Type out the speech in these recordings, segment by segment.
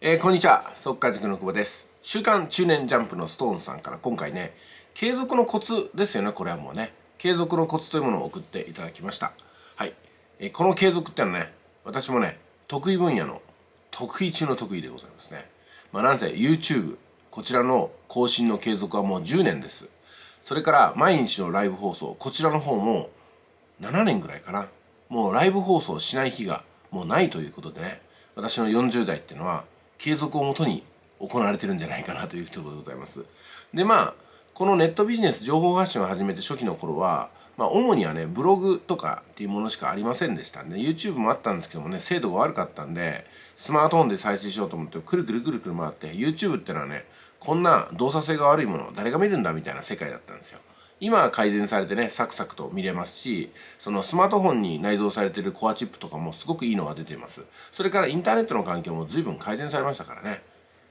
えー、こんにちは速稼塾の久保です週刊中年ジャンプのストーンさんから今回ね継続のコツですよねこれはもうね継続のコツというものを送っていただきましたはい、えー、この継続ってのはね私もね得意分野の得意中の得意でございますねまあなんせ YouTube こちらの更新の継続はもう10年ですそれから毎日のライブ放送こちらの方も7年ぐらいかなもうライブ放送しない日がもうないということでね私の40代っていうのは継続をもとに行われてるんじゃないかなというところでございます。でまあこのネットビジネス情報発信を始めて初期の頃はまあ、主にはね、ブログとかっていうものしかありませんでしたんで、YouTube もあったんですけどもね、精度が悪かったんで、スマートフォンで再生しようと思って、くるくるくるくる回って、YouTube ってのはね、こんな動作性が悪いもの、誰が見るんだみたいな世界だったんですよ。今は改善されてねサクサクと見れますしそのスマートフォンに内蔵されてるコアチップとかもすごくいいのが出ていますそれからインターネットの環境も随分改善されましたからね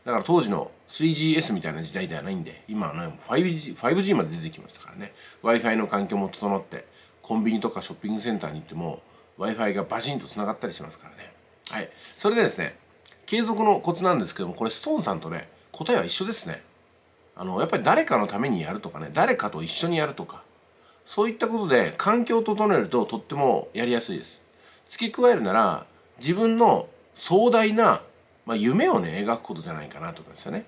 だから当時の 3GS みたいな時代ではないんで今はね 5G, 5G まで出てきましたからね w i f i の環境も整ってコンビニとかショッピングセンターに行っても w i f i がバシンとつながったりしますからねはいそれでですね継続のコツなんですけどもこれストーンさんとね答えは一緒ですねあのやっぱり誰かのためにやるとかね誰かと一緒にやるとかそういったことで環境を整えるととってもやりやすいです付け加えるなら自分の壮大な、まあ、夢をね描くことじゃないかなとかですよね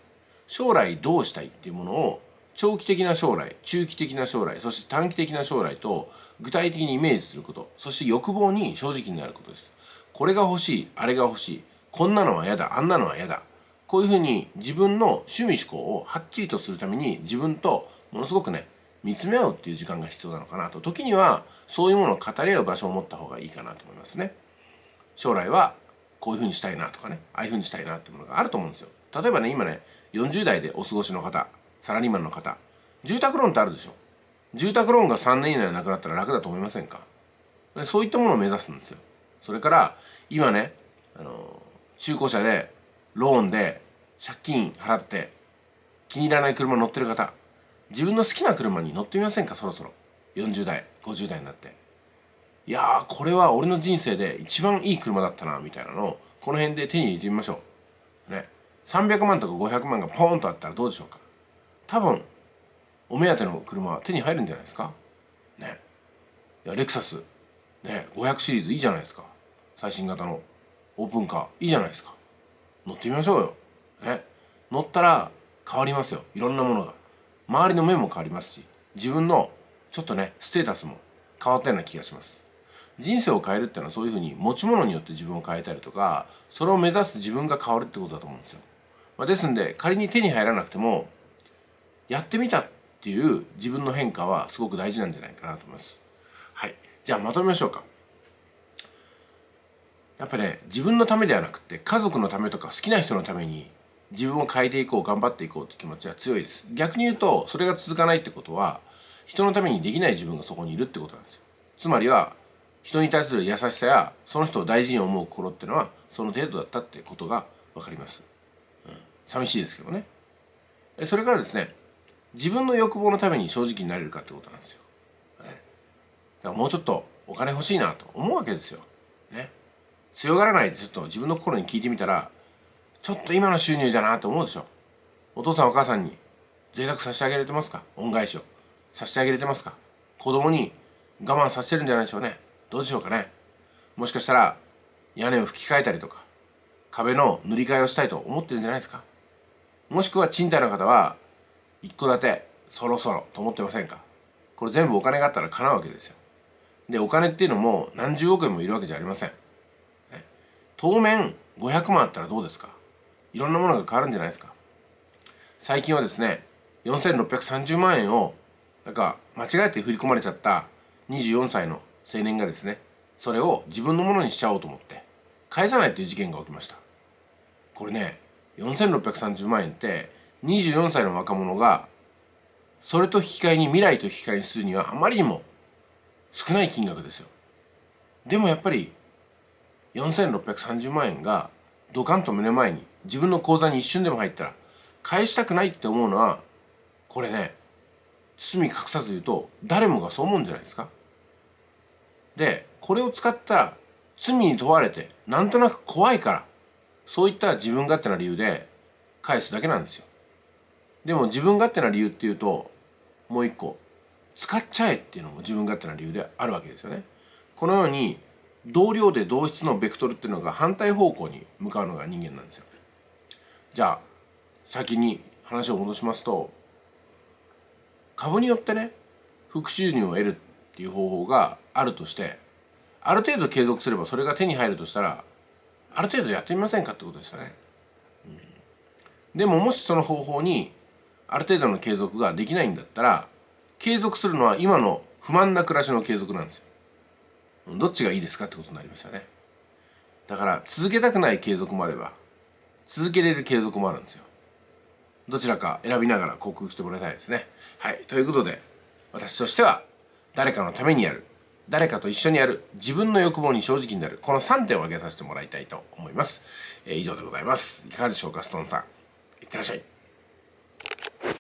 将来どうしたいっていうものを長期的な将来中期的な将来そして短期的な将来と具体的にイメージすることそして欲望に正直になることですこれが欲しいあれが欲しいこんなのは嫌だあんなのは嫌だこういうふうに自分の趣味思考をはっきりとするために自分とものすごくね見つめ合うっていう時間が必要なのかなと時にはそういうものを語り合う場所を持った方がいいかなと思いますね将来はこういうふうにしたいなとかねああいうふうにしたいなってものがあると思うんですよ例えばね今ね40代でお過ごしの方サラリーマンの方住宅ローンってあるでしょ住宅ローンが3年以内なくなったら楽だと思いませんかそういったものを目指すんですよそれから今ねあの中古車でローンで借金払って気に入らない車乗ってる方自分の好きな車に乗ってみませんかそろそろ40代50代になっていやこれは俺の人生で一番いい車だったなみたいなのをこの辺で手に入れてみましょうね300万とか500万がポーンとあったらどうでしょうか多分お目当ての車は手に入るんじゃないですかねいやレクサスね500シリーズいいじゃないですか最新型のオープンカーいいじゃないですか乗ってみましょうよ。ね。乗ったら変わりますよ。いろんなものが。周りの目も変わりますし、自分のちょっとね、ステータスも変わったような気がします。人生を変えるっていうのはそういうふうに持ち物によって自分を変えたりとか、それを目指す自分が変わるってことだと思うんですよ。まあ、ですんで、仮に手に入らなくても、やってみたっていう自分の変化はすごく大事なんじゃないかなと思います。はい。じゃあまとめましょうか。やっぱね自分のためではなくて家族のためとか好きな人のために自分を変えていこう頑張っていこうって気持ちは強いです逆に言うとそれが続かないってことは人のためにできない自分がそこにいるってことなんですよつまりは人に対する優しさやその人を大事に思う心ってのはその程度だったってことが分かります、うん、寂しいですけどねそれからですね自分の欲望のために正直になれるかってことなんですよ、ね、だからもうちょっとお金欲しいなと思うわけですよね強がらないでちょっと自分の心に聞いてみたらちょっと今の収入じゃなと思うでしょお父さんお母さんに贅沢させてあげれてますか恩返しをさせてあげれてますか子供に我慢させてるんじゃないでしょうねどうでしょうかねもしかしたら屋根を吹き替えたりとか壁の塗り替えをしたいと思ってるんじゃないですかもしくは賃貸の方は一戸建てそろそろと思ってませんかこれ全部お金があったら叶うわけですよでお金っていうのも何十億円もいるわけじゃありません当面500万あったらどうですかいろんなものが変わるんじゃないですか最近はですね4630万円をなんか間違えて振り込まれちゃった24歳の青年がですねそれを自分のものにしちゃおうと思って返さないという事件が起きましたこれね4630万円って24歳の若者がそれと引き換えに未来と引き換えにするにはあまりにも少ない金額ですよでもやっぱり4630万円がドカンと目の前に自分の口座に一瞬でも入ったら返したくないって思うのはこれね罪隠さず言うと誰もがそう思うんじゃないですかでこれを使ったら罪に問われてなんとなく怖いからそういった自分勝手な理由で返すだけなんですよでも自分勝手な理由っていうともう一個使っちゃえっていうのも自分勝手な理由であるわけですよねこのように同量で同質のベクトルっていうのが反対方向に向かうのが人間なんですよ。じゃあ先に話を戻しますと株によってね副収入を得るっていう方法があるとしてある程度継続すればそれが手に入るとしたらある程度やってみませんかってことでしたね。でももしその方法にある程度の継続ができないんだったら継続するのは今の不満な暮らしの継続なんですよ。どっちがいいですかってことになりましたねだから続けたくない継続もあれば続けれる継続もあるんですよどちらか選びながら克服してもらいたいですねはいということで私としては誰かのためにやる誰かと一緒にやる自分の欲望に正直になるこの3点を挙げさせてもらいたいと思います、えー、以上でございますいかがでしょうかストーンさんいってらっしゃい